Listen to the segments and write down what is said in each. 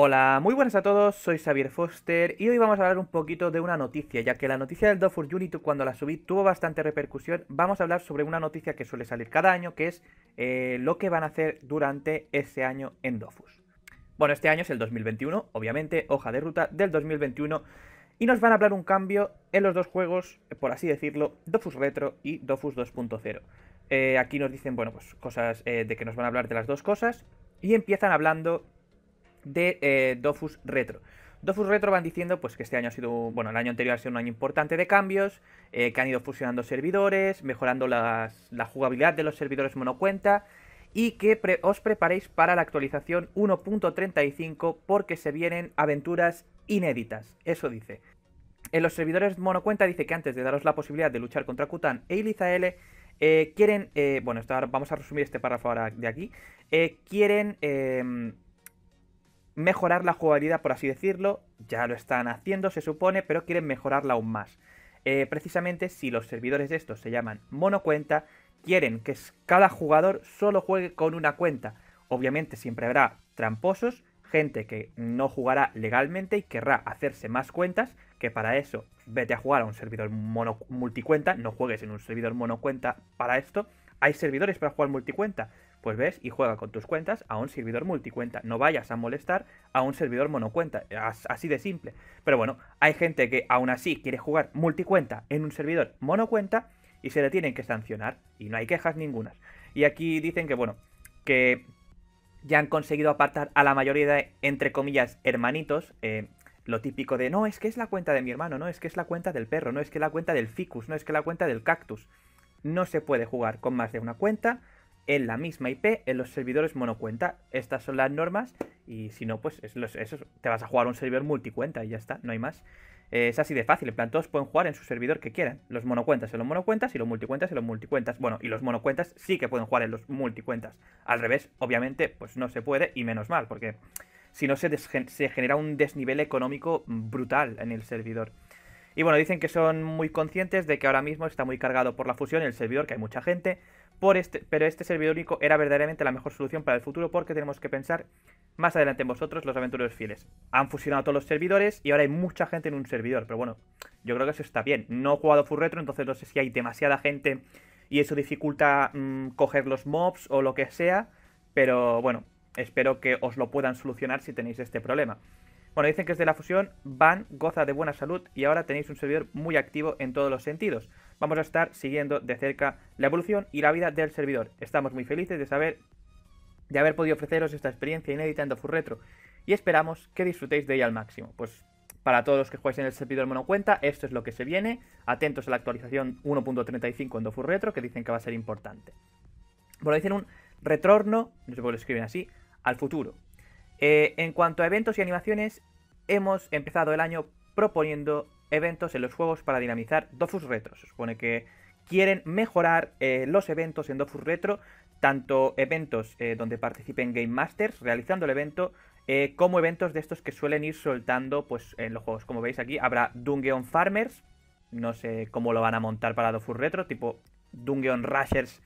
Hola, muy buenas a todos, soy Xavier Foster y hoy vamos a hablar un poquito de una noticia, ya que la noticia del Dofus Unity cuando la subí tuvo bastante repercusión, vamos a hablar sobre una noticia que suele salir cada año, que es eh, lo que van a hacer durante ese año en Dofus. Bueno, este año es el 2021, obviamente, hoja de ruta del 2021, y nos van a hablar un cambio en los dos juegos, por así decirlo, Dofus Retro y Dofus 2.0. Eh, aquí nos dicen, bueno, pues cosas eh, de que nos van a hablar de las dos cosas, y empiezan hablando de eh, Dofus Retro. Dofus Retro van diciendo pues, que este año ha sido, bueno, el año anterior ha sido un año importante de cambios, eh, que han ido fusionando servidores, mejorando la jugabilidad de los servidores monocuenta y que os preparéis para la actualización 1.35 porque se vienen aventuras inéditas, eso dice. En los servidores monocuenta dice que antes de daros la posibilidad de luchar contra Kutan e Iliza L eh, quieren, bueno, vamos a resumir este párrafo ahora de aquí, quieren em, mejorar la jugabilidad, por así decirlo. Ya lo están haciendo, se supone, pero quieren mejorarla aún más. Eh, precisamente si los servidores de estos se llaman monocuenta, quieren que cada jugador solo juegue con una cuenta. Obviamente siempre habrá tramposos, gente que no jugará legalmente y querrá hacerse más cuentas, que para eso vete a jugar a un servidor mono multicuenta, no juegues en un servidor monocuenta para esto. Hay servidores para jugar multicuenta, pues ves y juega con tus cuentas a un servidor multicuenta. No vayas a molestar a un servidor monocuenta. Así de simple. Pero bueno, hay gente que aún así quiere jugar multicuenta en un servidor monocuenta y se le tienen que sancionar. Y no hay quejas ningunas. Y aquí dicen que, bueno, que ya han conseguido apartar a la mayoría de, entre comillas, hermanitos. Eh, lo típico de, no, es que es la cuenta de mi hermano, no, es que es la cuenta del perro, no, es que la cuenta del ficus, no, es que la cuenta del cactus. No se puede jugar con más de una cuenta en la misma IP en los servidores monocuenta. Estas son las normas y si no, pues eso, te vas a jugar un servidor multicuenta y ya está, no hay más. Eh, es así de fácil, en plan, todos pueden jugar en su servidor que quieran. Los monocuentas en los monocuentas y los multicuentas en los multicuentas. Bueno, y los monocuentas sí que pueden jugar en los multicuentas. Al revés, obviamente, pues no se puede y menos mal, porque si no se, se genera un desnivel económico brutal en el servidor. Y bueno, dicen que son muy conscientes de que ahora mismo está muy cargado por la fusión el servidor, que hay mucha gente, este, pero este servidor único era verdaderamente la mejor solución para el futuro porque tenemos que pensar más adelante en vosotros, los aventureros fieles. Han fusionado todos los servidores y ahora hay mucha gente en un servidor, pero bueno, yo creo que eso está bien. No he jugado full retro, entonces no sé si hay demasiada gente y eso dificulta mm, coger los mobs o lo que sea, pero bueno, espero que os lo puedan solucionar si tenéis este problema. Bueno, dicen que es de la fusión, van, goza de buena salud y ahora tenéis un servidor muy activo en todos los sentidos vamos a estar siguiendo de cerca la evolución y la vida del servidor. Estamos muy felices de saber de haber podido ofreceros esta experiencia inédita en Dofus Retro y esperamos que disfrutéis de ella al máximo. Pues para todos los que jugáis en el servidor monocuenta, esto es lo que se viene. Atentos a la actualización 1.35 en Dofus Retro, que dicen que va a ser importante. Bueno, dicen un retorno, no sé por qué lo escriben así, al futuro. Eh, en cuanto a eventos y animaciones, hemos empezado el año proponiendo eventos en los juegos para dinamizar Dofus Retro. Se supone que quieren mejorar eh, los eventos en Dofus Retro, tanto eventos eh, donde participen Game Masters realizando el evento, eh, como eventos de estos que suelen ir soltando pues, en los juegos. Como veis aquí, habrá Dungeon Farmers, no sé cómo lo van a montar para Dofus Retro, tipo Dungeon Rushers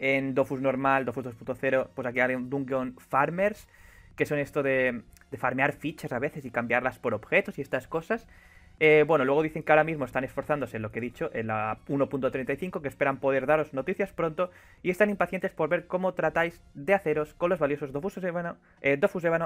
en Dofus normal, Dofus 2.0, pues aquí hay un Dungeon Farmers, que son esto de farmear fichas a veces y cambiarlas por objetos y estas cosas. Eh, bueno, luego dicen que ahora mismo están esforzándose en lo que he dicho, en la 1.35, que esperan poder daros noticias pronto y están impacientes por ver cómo tratáis de haceros con los valiosos Dofus Evano eh,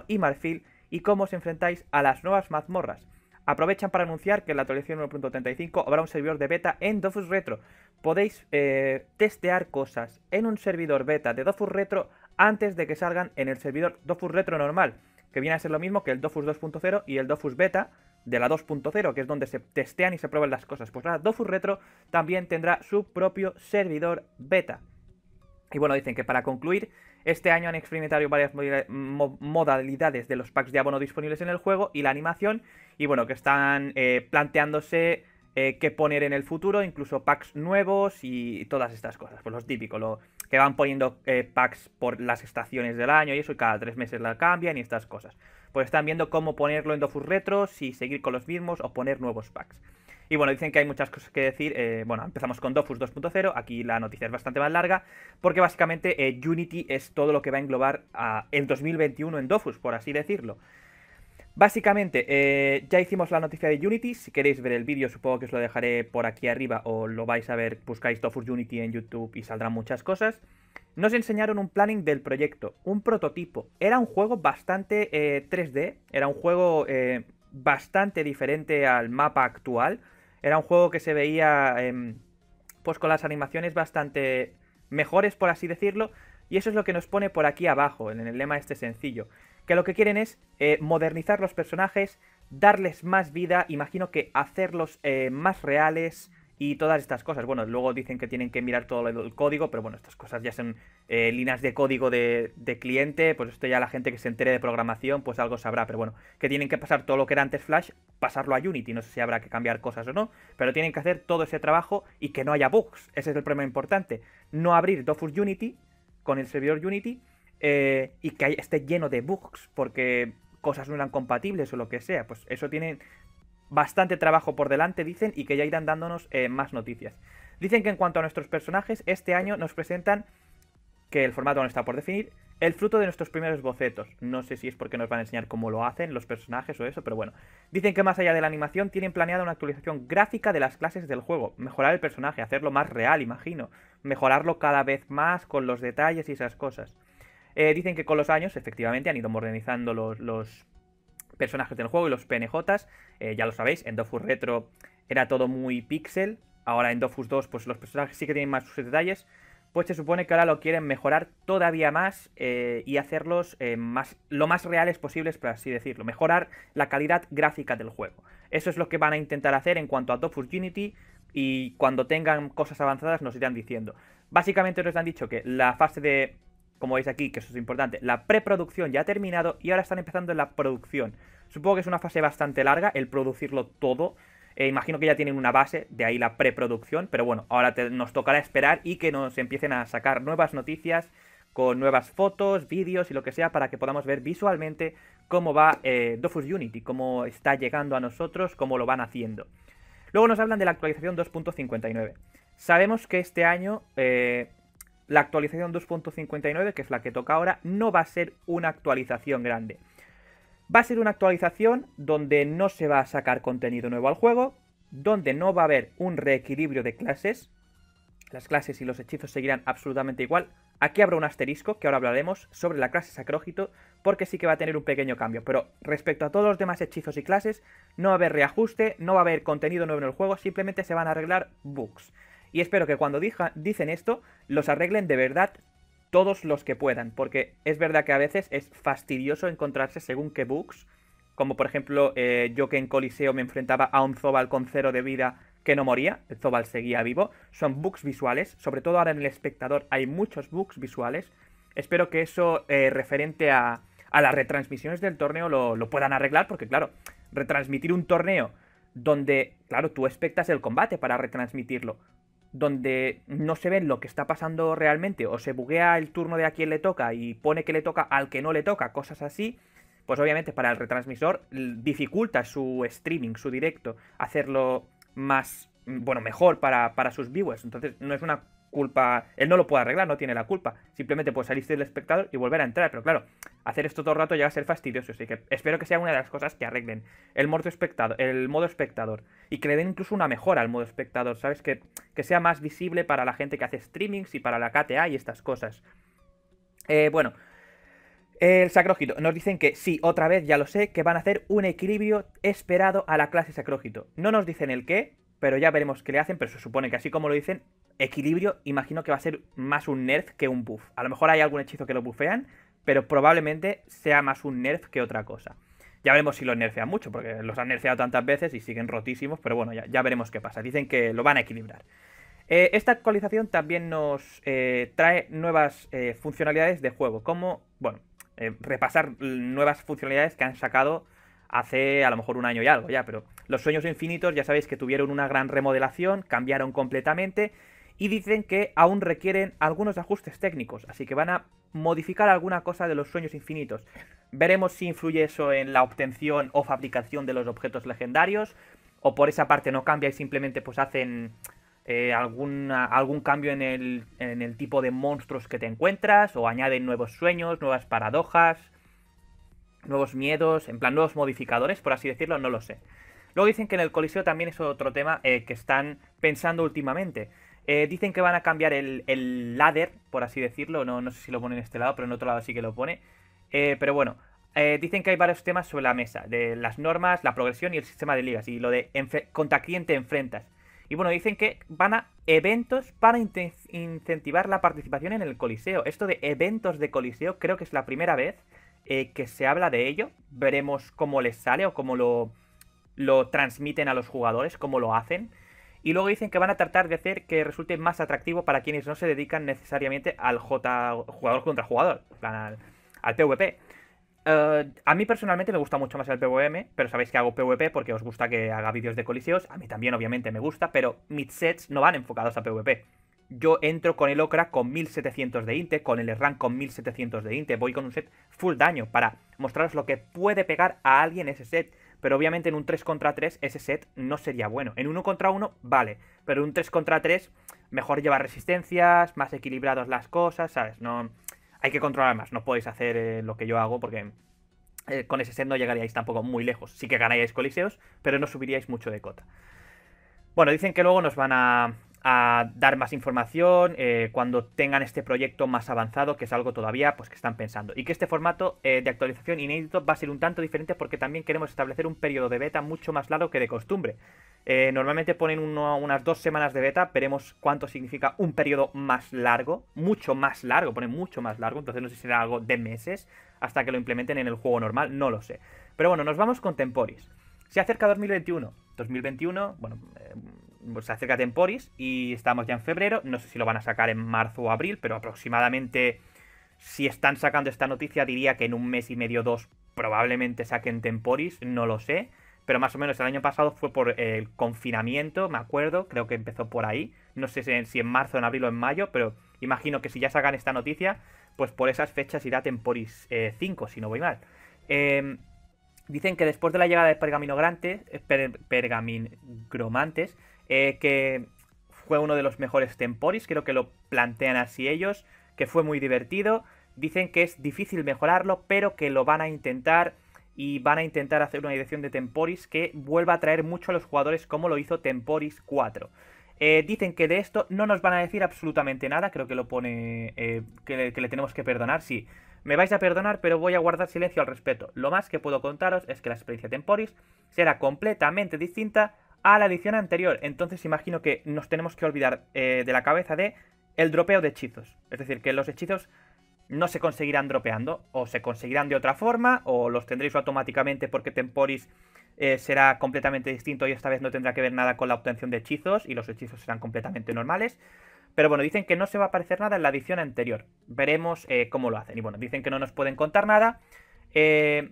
y Marfil y cómo os enfrentáis a las nuevas mazmorras. Aprovechan para anunciar que en la actualización 1.35 habrá un servidor de beta en Dofus Retro. Podéis eh, testear cosas en un servidor beta de Dofus Retro antes de que salgan en el servidor Dofus Retro normal, que viene a ser lo mismo que el Dofus 2.0 y el Dofus Beta, de la 2.0, que es donde se testean y se prueban las cosas. Pues la Dofus Retro también tendrá su propio servidor beta. Y bueno, dicen que para concluir, este año han experimentado varias modalidades de los packs de abono disponibles en el juego y la animación, y bueno, que están eh, planteándose eh, qué poner en el futuro, incluso packs nuevos y todas estas cosas, pues los típicos, lo típico, lo que van poniendo eh, packs por las estaciones del año y eso, y cada tres meses la cambian y estas cosas. Pues están viendo cómo ponerlo en Dofus Retro, si seguir con los mismos o poner nuevos packs. Y bueno, dicen que hay muchas cosas que decir. Eh, bueno, empezamos con Dofus 2.0. Aquí la noticia es bastante más larga. Porque básicamente eh, Unity es todo lo que va a englobar el 2021 en Dofus, por así decirlo. Básicamente, eh, ya hicimos la noticia de Unity. Si queréis ver el vídeo, supongo que os lo dejaré por aquí arriba o lo vais a ver. Buscáis Tofu Unity en YouTube y saldrán muchas cosas. Nos enseñaron un planning del proyecto, un prototipo. Era un juego bastante 3D, eh, era un juego eh, bastante diferente al mapa actual. Era un juego que se veía em, pues con las animaciones bastante mejores, por así decirlo. Y eso es lo que nos pone por aquí abajo, en el lema este sencillo que lo que quieren es eh, modernizar los personajes, darles más vida, imagino que hacerlos eh, más reales y todas estas cosas. Bueno, luego dicen que tienen que mirar todo el código, pero bueno, estas cosas ya son eh, líneas de código de, cliente, pues esto ya la gente que se entere de programación, pues algo sabrá, pero bueno, que tienen que pasar todo lo que era antes Flash, pasarlo a Unity, no sé si habrá que cambiar cosas o no, pero tienen que hacer todo ese trabajo y que no haya bugs, ese es el problema importante. No abrir Dofus Unity con el servidor Unity eh, y que esté lleno de bugs porque cosas no eran compatibles o lo que sea. Pues eso tiene bastante trabajo por delante, dicen, y que ya irán dándonos eh, más noticias. Dicen que en cuanto a nuestros personajes, este año nos presentan que el formato no está por definir, el fruto de nuestros primeros bocetos. No sé si es porque nos van a enseñar cómo lo hacen los personajes o eso, pero bueno. Dicen que más allá de la animación tienen planeada una actualización gráfica de las clases del juego, mejorar el personaje, hacerlo más real, imagino, mejorarlo cada vez más con los detalles y esas cosas. Eh, dicen que con los años, efectivamente, han ido modernizando los, personajes del juego y los PNJs. Eh, ya lo sabéis, en Dofus Retro era todo muy pixel. Ahora en Dofus 2, pues los personajes sí que tienen más sus detalles. Pues se supone que ahora lo quieren mejorar todavía más eh, y hacerlos más, lo más reales posibles, por así decirlo. Mejorar la calidad gráfica del juego. Eso es lo que van a intentar hacer en cuanto a Dofus Unity. Y cuando tengan cosas avanzadas nos irán diciendo. Básicamente nos han dicho que la fase de como veis aquí, que eso es importante, la preproducción ya ha terminado y ahora están empezando la producción. Supongo que es una fase bastante larga el producirlo todo. Eh, imagino que ya tienen una base, de ahí la preproducción, pero bueno, ahora nos tocará esperar y que nos empiecen a sacar nuevas noticias con nuevas fotos, vídeos y lo que sea para que podamos ver visualmente cómo va eh, Dofus Unity, cómo está llegando a nosotros, cómo lo van haciendo. Luego nos hablan de la actualización 2.59. Sabemos que este año eh, la actualización 2.59, que es la que toca ahora, no va a ser una actualización grande. Va a ser una actualización donde no se va a sacar contenido nuevo al juego, donde no va a haber un reequilibrio de clases. Las clases y los hechizos seguirán absolutamente igual. Aquí habrá un asterisco, que ahora hablaremos, sobre la clase sacrógito, porque sí que va a tener un pequeño cambio. Pero respecto a todos los demás hechizos y clases, no va a haber reajuste, no va a haber contenido nuevo en el juego, simplemente se van a arreglar bugs. Y espero que cuando dicen esto, los arreglen de verdad todos los que puedan, porque es verdad que a veces es fastidioso encontrarse según qué bugs, como por ejemplo eh, yo que en Coliseo me enfrentaba a un Zobal con cero de vida que no moría, el Zobal seguía vivo, son bugs visuales, sobre todo ahora en el espectador hay muchos bugs visuales, espero que eso eh, referente a, las retransmisiones del torneo lo, lo puedan arreglar, porque claro, retransmitir un torneo donde, claro, tú expectas el combate para retransmitirlo, donde no se ve lo que está pasando realmente, o se buguea el turno de a quien le toca y pone que le toca al que no le toca, cosas así, pues obviamente para el retransmisor dificulta su streaming, su directo, hacerlo más Mm, bueno, mejor para, sus viewers. Entonces no es una culpa, él no lo puede arreglar, no tiene la culpa. Simplemente puede salirse del espectador y volver a entrar. Pero claro, hacer esto todo el rato va a ser fastidioso. Así que espero que sea una de las cosas que arreglen el modo espectador, el modo espectador. Y que le den incluso una mejora al modo espectador, ¿sabes? Que, que sea más visible para la gente que hace streamings y para la KTA y estas cosas. Eh, bueno, el sacrógito. Nos dicen que sí, otra vez, ya lo sé, que van a hacer un equilibrio esperado a la clase sacrógito. No nos dicen el qué, pero ya veremos qué le hacen, pero se supone que así como lo dicen, equilibrio, imagino que va a ser más un nerf que un buff. A lo mejor hay algún hechizo que lo buffean, pero probablemente sea más un nerf que otra cosa. Ya veremos si los nerfean mucho, porque los han nerfeado tantas veces y siguen rotísimos, pero bueno, ya, veremos qué pasa. Dicen que lo van a equilibrar. Eh, esta actualización también nos eh, trae nuevas eh, funcionalidades de juego, como, bueno, repasar nuevas funcionalidades que han sacado hace a lo mejor un año y algo ya, pero los sueños infinitos ya sabéis que tuvieron una gran remodelación, cambiaron completamente y dicen que aún requieren algunos ajustes técnicos, así que van a modificar alguna cosa de los sueños infinitos. Veremos si influye eso en la obtención o fabricación de los objetos legendarios, o por esa parte no cambia y simplemente pues hacen eh, algún cambio en el, en el tipo de monstruos que te encuentras, o añaden nuevos sueños, nuevas paradojas, nuevos miedos, en plan nuevos modificadores, por así decirlo, no lo sé. Luego dicen que en el Coliseo también es otro tema eh, que están pensando últimamente. Eh, dicen que van a cambiar el, el ladder, por así decirlo, no, no sé si lo pone en este lado, pero en otro lado sí que lo pone. Eh, pero bueno, dicen que hay varios temas sobre la mesa, de las normas, la progresión y el sistema de ligas, y lo de contra quién enfrentas. Y bueno, dicen que van a eventos para incentivar la participación en el Coliseo. Esto de eventos de Coliseo creo que es la primera vez eh, que se habla de ello. Veremos cómo les sale o cómo lo, lo transmiten a los jugadores, cómo lo hacen. Y luego dicen que van a tratar de hacer que resulte más atractivo para quienes no se dedican necesariamente al J jugador contra jugador, al, PvP. Eh, a mí personalmente me gusta mucho más el PvM, pero sabéis que hago PvP porque os gusta que haga vídeos de coliseos. A mí también, obviamente, me gusta, pero mis sets no van enfocados a PvP yo entro con el Okra con 1700 de Inte, con el Erran con 1700 de Inte, voy con un set full daño para mostraros lo que puede pegar a alguien ese set. Pero obviamente en un 3 contra 3 ese set no sería bueno. En 1 contra 1 vale, pero en un 3 contra 3 mejor llevar resistencias, más equilibrados las cosas, ¿sabes? No, hay que controlar más, no podéis hacer eh, lo que yo hago porque eh, con ese set no llegaríais tampoco muy lejos. Sí que ganaríais coliseos, pero no subiríais mucho de cota. Bueno, dicen que luego nos van a a dar más información eh, cuando tengan este proyecto más avanzado, que es algo todavía pues, que están pensando. Y que este formato eh, de actualización inédito va a ser un tanto diferente porque también queremos establecer un periodo de beta mucho más largo que de costumbre. Eh, normalmente ponen unas dos semanas de beta, veremos cuánto significa un periodo más largo, mucho más largo, ponen mucho más largo, entonces no sé si será algo de meses hasta que lo implementen en el juego normal, no lo sé. Pero bueno, nos vamos con Temporis. Se acerca 2021. 2021, bueno pues, se acerca Temporis y estamos ya en febrero. No sé si lo van a sacar en marzo o abril, pero aproximadamente si están sacando esta noticia diría que en un mes y medio dos probablemente saquen Temporis, no lo sé. Pero más o menos el año pasado fue por el confinamiento, me acuerdo, creo que empezó por ahí. No sé si en marzo, en abril o en mayo, pero imagino que si ya sacan esta noticia, pues por esas fechas irá Temporis 5, eh, si no voy mal. Em, dicen que después de la llegada de Pergamino Gromantes, eh, que fue uno de los mejores temporis, creo que lo plantean así ellos, que fue muy divertido. Dicen que es difícil mejorarlo, pero que lo van a intentar y van a intentar hacer una dirección de temporis que vuelva a atraer mucho a los jugadores como lo hizo Temporis 4. Eh, dicen que de esto no nos van a decir absolutamente nada, creo que lo pone eh, que, le, tenemos que perdonar, sí. Me vais a perdonar, pero voy a guardar silencio al respeto Lo más que puedo contaros es que la experiencia Temporis será completamente distinta a la edición anterior. Entonces imagino que nos tenemos que olvidar eh, de la cabeza de el dropeo de hechizos. Es decir, que los hechizos no se conseguirán dropeando, o se conseguirán de otra forma, o los tendréis automáticamente porque Temporis eh, será completamente distinto y esta vez no tendrá que ver nada con la obtención de hechizos y los hechizos serán completamente normales. Pero bueno, dicen que no se va a aparecer nada en la edición anterior. Veremos eh, cómo lo hacen. Y bueno, dicen que no nos pueden contar nada. Eh,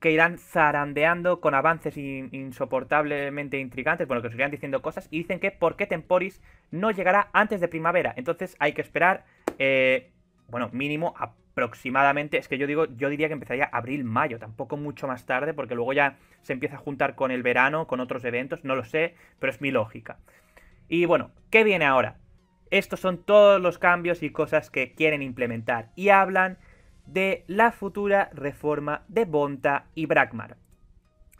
que irán zarandeando con avances insoportablemente intrigantes, bueno, que os irán diciendo cosas, y dicen que por qué Temporis no llegará antes de primavera. Entonces hay que esperar, eh, bueno, mínimo aproximadamente, es que yo digo, yo diría que empezaría abril, mayo, tampoco mucho más tarde, porque luego ya se empieza a juntar con el verano, con otros eventos, no lo sé, pero es mi lógica. Y bueno, ¿qué viene ahora? Estos son todos los cambios y cosas que quieren implementar. Y hablan de la futura reforma de Bonta y Brackmar.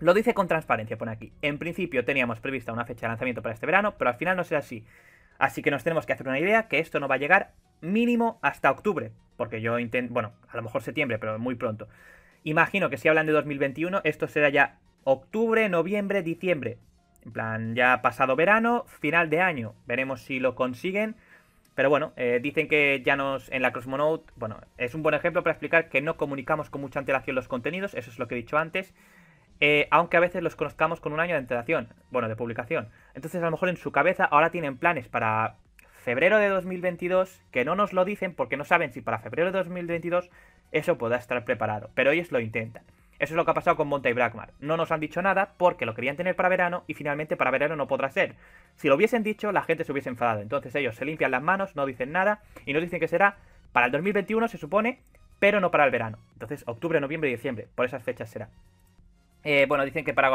Lo dice con transparencia, pone aquí. En principio teníamos prevista una fecha de lanzamiento para este verano, pero al final no será así. Así que nos tenemos que hacer una idea que esto no va a llegar mínimo hasta octubre. Porque yo intento, bueno, a lo mejor septiembre, pero muy pronto. Imagino que si hablan de 2021, esto será ya octubre, noviembre, diciembre. En plan, ya pasado verano, final de año. Veremos si lo consiguen pero bueno, eh, dicen que ya nos en la Crossmonote, bueno, es un buen ejemplo para explicar que no comunicamos con mucha antelación los contenidos, eso es lo que he dicho antes, eh, aunque a veces los conozcamos con un año de antelación, bueno, de publicación. Entonces a lo mejor en su cabeza ahora tienen planes para febrero de 2022 que no nos lo dicen porque no saben si para febrero de 2022 eso pueda estar preparado, pero ellos lo intentan. Eso es lo que ha pasado con Monta y Bragmar. No nos han dicho nada porque lo querían tener para verano y finalmente para verano no podrá ser. Si lo hubiesen dicho, la gente se hubiese enfadado. Entonces ellos se limpian las manos, no dicen nada y nos dicen que será para el 2021, se supone, pero no para el verano. Entonces, octubre, noviembre y diciembre, por esas fechas será. Eh, bueno, dicen que para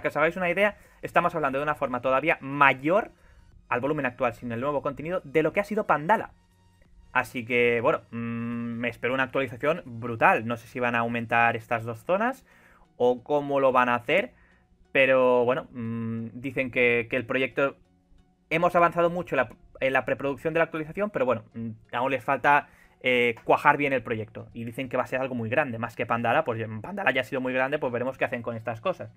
que os hagáis una idea, estamos hablando de una forma todavía mayor al volumen actual, sin el nuevo contenido, de lo que ha sido Pandala. Así que, bueno, mm, me espero una actualización brutal. No sé si van a aumentar estas dos zonas o cómo lo van a hacer. Pero bueno, mm, dicen que, el proyecto... Hemos avanzado mucho en la, preproducción de la actualización, pero bueno, mm, aún les falta eh, cuajar bien el proyecto. Y dicen que va a ser algo muy grande, más que Pandala. Pues Pandala ya ha sido muy grande, pues veremos qué hacen con estas cosas.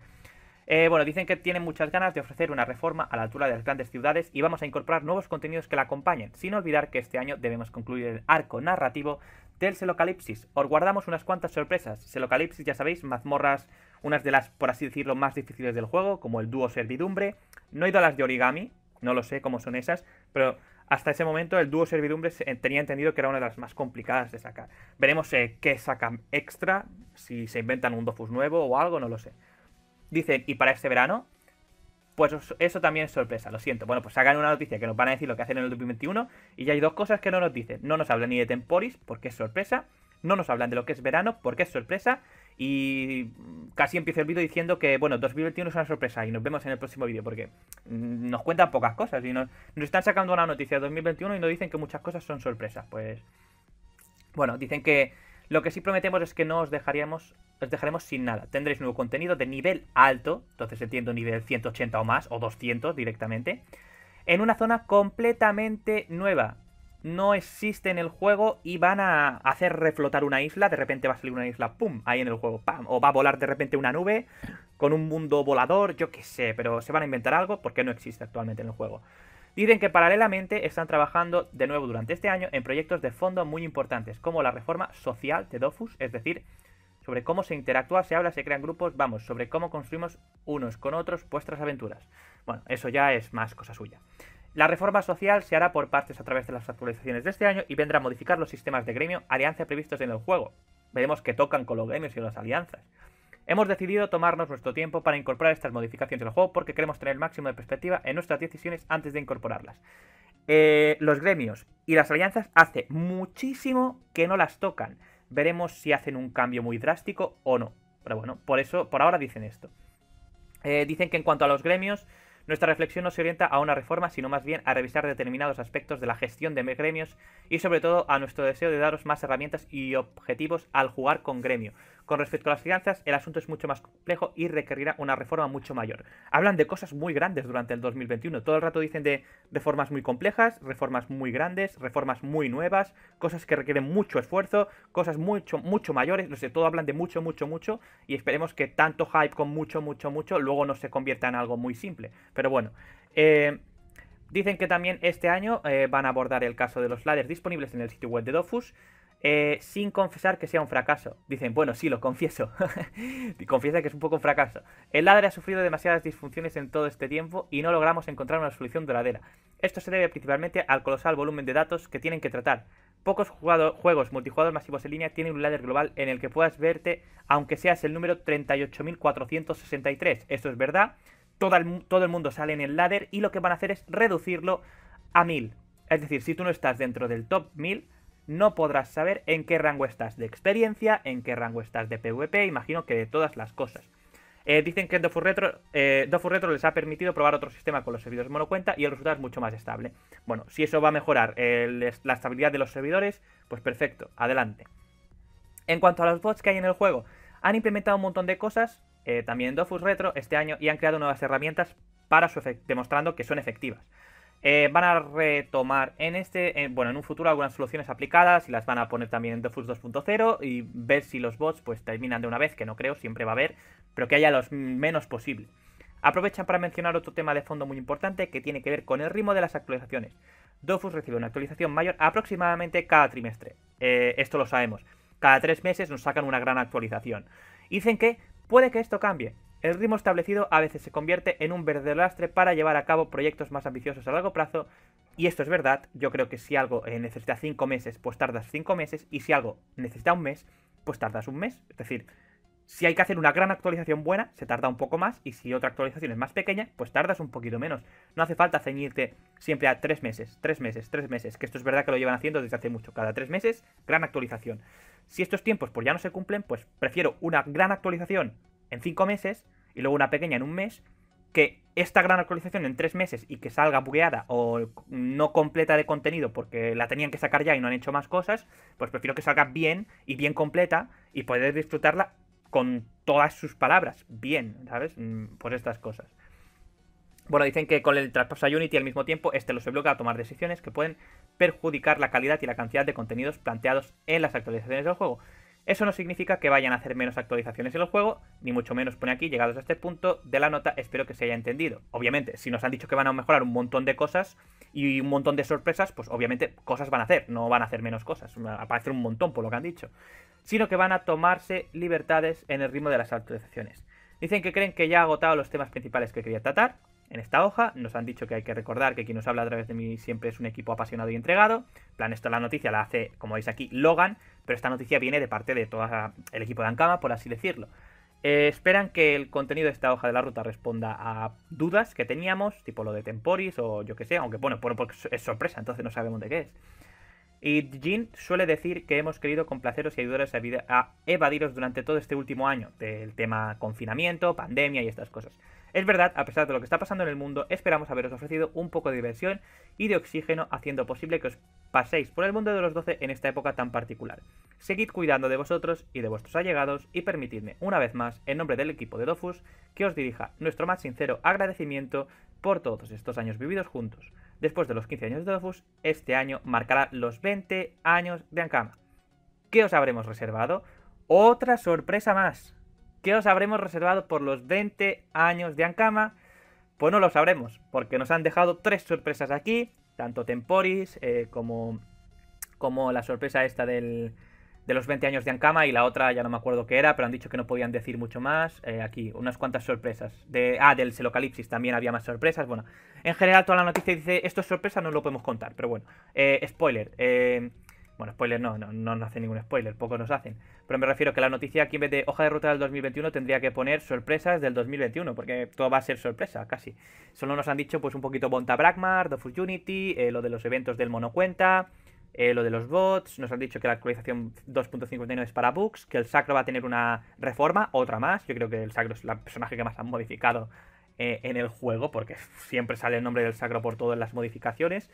Eh, bueno, dicen que tienen muchas ganas de ofrecer una reforma a la altura de las grandes ciudades y vamos a incorporar nuevos contenidos que la acompañen, sin olvidar que este año debemos concluir el arco narrativo del Selocalipsis. Os guardamos unas cuantas sorpresas. Selocalipsis, ya sabéis, mazmorras, unas de las, por así decirlo, más difíciles del juego, como el dúo servidumbre. No he ido a las de origami, no lo sé cómo son esas, pero hasta ese momento el dúo servidumbre eh, tenía entendido que era una de las más complicadas de sacar. Veremos eh, qué sacan extra, si se inventan un Dofus nuevo o algo, no lo sé. Dicen, ¿y para este verano? Pues eso también es sorpresa, lo siento. Bueno, pues sacan una noticia que nos van a decir lo que hacen en el 2021 y ya hay dos cosas que no nos dicen. No nos hablan ni de Temporis, porque es sorpresa. No nos hablan de lo que es verano, porque es sorpresa. Y casi empiezo el vídeo diciendo que, bueno, 2021 es una sorpresa y nos vemos en el próximo vídeo porque mm, nos cuentan pocas cosas y nos, nos están sacando una noticia de 2021 y nos dicen que muchas cosas son sorpresas. Pues, bueno, dicen que lo que sí prometemos es que no os dejaríamos, os dejaremos sin nada. Tendréis nuevo contenido de nivel alto, entonces entiendo nivel 180 o más, o 200 directamente, en una zona completamente nueva. No existe en el juego y van a hacer reflotar una isla, de repente va a salir una isla, ¡pum! ahí en el juego, ¡pam! O va a volar de repente una nube con un mundo volador, yo qué sé, pero se van a inventar algo porque no existe actualmente en el juego. Dicen que paralelamente están trabajando de nuevo durante este año en proyectos de fondo muy importantes, como la reforma social de Dofus, es decir, sobre cómo se interactúa, se habla, se crean grupos, vamos, sobre cómo construimos unos con otros vuestras aventuras. Bueno, eso ya es más cosa suya. La reforma social se hará por partes a través de las actualizaciones de este año y vendrá a modificar los sistemas de gremio alianza previstos en el juego. Veremos que tocan con los gremios y las alianzas. Hemos decidido tomarnos nuestro tiempo para incorporar estas modificaciones al juego porque queremos tener el máximo de perspectiva en nuestras decisiones antes de incorporarlas. Eh, los gremios y las alianzas hace muchísimo que no las tocan. Veremos si hacen un cambio muy drástico o no. Pero bueno, por eso, por ahora dicen esto. Eh, dicen que en cuanto a los gremios, nuestra reflexión no se orienta a una reforma, sino más bien a revisar determinados aspectos de la gestión de gremios y sobre todo a nuestro deseo de daros más herramientas y objetivos al jugar con gremio. Con respecto a las finanzas, el asunto es mucho más complejo y requerirá una reforma mucho mayor. Hablan de cosas muy grandes durante el 2021. Todo el rato dicen de reformas muy complejas, reformas muy grandes, reformas muy nuevas, cosas que requieren mucho esfuerzo, cosas mucho, mucho mayores. No sé, todo hablan de mucho, mucho, mucho. Y esperemos que tanto hype con mucho, mucho, mucho luego no se convierta en algo muy simple. Pero bueno. Eh, dicen que también este año eh, van a abordar el caso de los ladders disponibles en el sitio web de Dofus. Eh, sin confesar que sea un fracaso. Dicen, bueno, sí, lo confieso. Confiesa que es un poco un fracaso. El ladder ha sufrido demasiadas disfunciones en todo este tiempo y no logramos encontrar una solución duradera. Esto se debe principalmente al colosal volumen de datos que tienen que tratar. Pocos juegos multijugador masivos en línea tienen un ladder global en el que puedas verte aunque seas el número 38.463. Esto es verdad. Todo todo el mundo sale en el ladder y lo que van a hacer es reducirlo a 1000. Es decir, si tú no estás dentro del top 1000, no podrás saber en qué rango estás de experiencia, en qué rango estás de PvP, imagino que de todas las cosas. Eh, dicen que Dofus Retro, eh, Dofus Retro, les ha permitido probar otro sistema con los servidores monocuenta y el resultado es mucho más estable. Bueno, si eso va a mejorar la estabilidad de los servidores, pues perfecto, adelante. En cuanto a los bots que hay en el juego, han implementado un montón de cosas eh, también en Dofus Retro este año y han creado nuevas herramientas para su demostrando que son efectivas. Eh, van a retomar en este, bueno, en un futuro algunas soluciones aplicadas y las van a poner también en Dofus 2.0 y ver si los bots pues terminan de una vez, que no creo, siempre va a haber, pero que haya los menos posible. Aprovechan para mencionar otro tema de fondo muy importante que tiene que ver con el ritmo de las actualizaciones. Dofus recibe una actualización mayor aproximadamente cada trimestre. Eh, esto lo sabemos. Cada tres meses nos sacan una gran actualización. Dicen que puede que esto cambie, el ritmo establecido a veces se convierte en un verde lastre para llevar a cabo proyectos más ambiciosos a largo plazo, y esto es verdad, yo creo que si algo eh, necesita 5 meses, pues tardas 5 meses, y si algo necesita un mes, pues tardas un mes. Es decir, si hay que hacer una gran actualización buena, se tarda un poco más, y si otra actualización es más pequeña, pues tardas un poquito menos. No hace falta ceñirte siempre a 3 meses, 3 meses, 3 meses, que esto es verdad que lo llevan haciendo desde hace mucho, cada 3 meses, gran actualización. Si estos tiempos pues ya no se cumplen, pues prefiero una gran actualización en cinco meses y luego una pequeña en un mes, que esta gran actualización en tres meses y que salga bugueada o no completa de contenido porque la tenían que sacar ya y no han hecho más cosas, pues prefiero que salga bien y bien completa y poder disfrutarla con todas sus palabras, bien, ¿sabes? Mm, por estas cosas. Bueno, dicen que con el traspaso a Unity al mismo tiempo, este los bloquea a tomar decisiones que pueden perjudicar la calidad y la cantidad de contenidos planteados en las actualizaciones del juego. Eso no significa que vayan a hacer menos actualizaciones en el juego, ni mucho menos pone aquí, llegados a este punto de la nota, espero que se haya entendido. Obviamente, si nos han dicho que van a mejorar un montón de cosas y un montón de sorpresas, pues obviamente cosas van a hacer, no van a hacer menos cosas, aparece un montón por lo que han dicho, sino que van a tomarse libertades en el ritmo de las actualizaciones. Dicen que creen que ya ha agotado los temas principales que quería tratar, en esta hoja. Nos han dicho que hay que recordar que quien nos habla a través de mí siempre es un equipo apasionado y entregado. plan, esto la noticia la hace, como veis aquí, Logan, pero esta noticia viene de parte de todo el equipo de Ankama, por así decirlo. Eh, esperan que el contenido de esta hoja de la ruta responda a dudas que teníamos, tipo lo de Temporis o yo que sé, aunque bueno, porque es sorpresa, entonces no sabemos de qué es. Y Jin suele decir que hemos querido complaceros y ayudaros a evadiros durante todo este último año del tema confinamiento, pandemia y estas cosas. Es verdad, a pesar de lo que está pasando en el mundo, esperamos haberos ofrecido un poco de diversión y de oxígeno haciendo posible que os paséis por el mundo de los 12 en esta época tan particular. Seguid cuidando de vosotros y de vuestros allegados y permitidme, una vez más, en nombre del equipo de Dofus, que os dirija nuestro más sincero agradecimiento por todos estos años vividos juntos. Después de los 15 años de Dofus, este año marcará los 20 años de Ankama. ¿Qué os habremos reservado? ¡Otra sorpresa más! ¿Qué os habremos reservado por los 20 años de Ankama? Pues no lo sabremos, porque nos han dejado tres sorpresas aquí, tanto Temporis eh, como, como la sorpresa esta del, de los 20 años de Ankama y la otra ya no me acuerdo qué era, pero han dicho que no podían decir mucho más. Eh, aquí, unas cuantas sorpresas. De, ah, del Selocalipsis también había más sorpresas. Bueno, en general toda la noticia dice, esto es sorpresa, no lo podemos contar. Pero bueno, eh, spoiler. Bueno, spoiler no, no, nos hacen ningún spoiler, pocos nos hacen. Pero me refiero que la noticia aquí en vez de hoja de ruta del 2021 tendría que poner sorpresas del 2021, porque todo va a ser sorpresa, casi. Solo nos han dicho pues un poquito Bonta Bragmar, Full Unity, eh, lo de los eventos del monocuenta, Cuenta, eh, lo de los bots, nos han dicho que la actualización 2.59 es para bugs, que el sacro va a tener una reforma, otra más. Yo creo que el sacro es el personaje que más han modificado eh, en el juego, porque siempre sale el nombre del sacro por todas las modificaciones.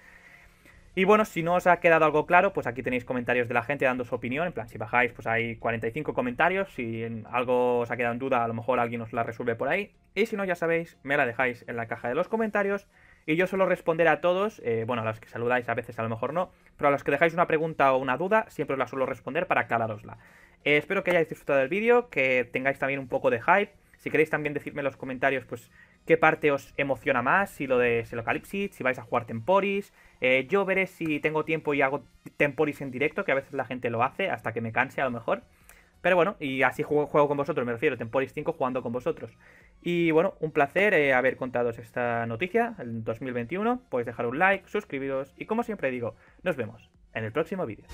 Y bueno, si no os ha quedado algo claro, pues aquí tenéis comentarios de la gente dando su opinión. En plan, si bajáis, pues hay 45 comentarios. Si algo os ha quedado en duda, a lo mejor alguien os la resuelve por ahí. Y si no, ya sabéis, me la dejáis en la caja de los comentarios. Y yo suelo responder a todos, eh, bueno, a los que saludáis a veces a lo mejor no, pero a los que dejáis una pregunta o una duda, siempre os la suelo responder para aclararosla. Eh, espero que hayáis disfrutado del vídeo, que tengáis también un poco de hype. Si queréis también decirme en los comentarios, pues qué parte os emociona más, si lo de Selocalipsis, si vais a jugar Temporis. Eh, yo veré si tengo tiempo y hago Temporis en directo, que a veces la gente lo hace hasta que me canse a lo mejor. Pero bueno, y así juego, con vosotros, me refiero, Temporis 5 jugando con vosotros. Y bueno, un placer eh, haber contado esta noticia, en 2021. Podéis dejar un like, suscribiros y como siempre digo, nos vemos en el próximo vídeo.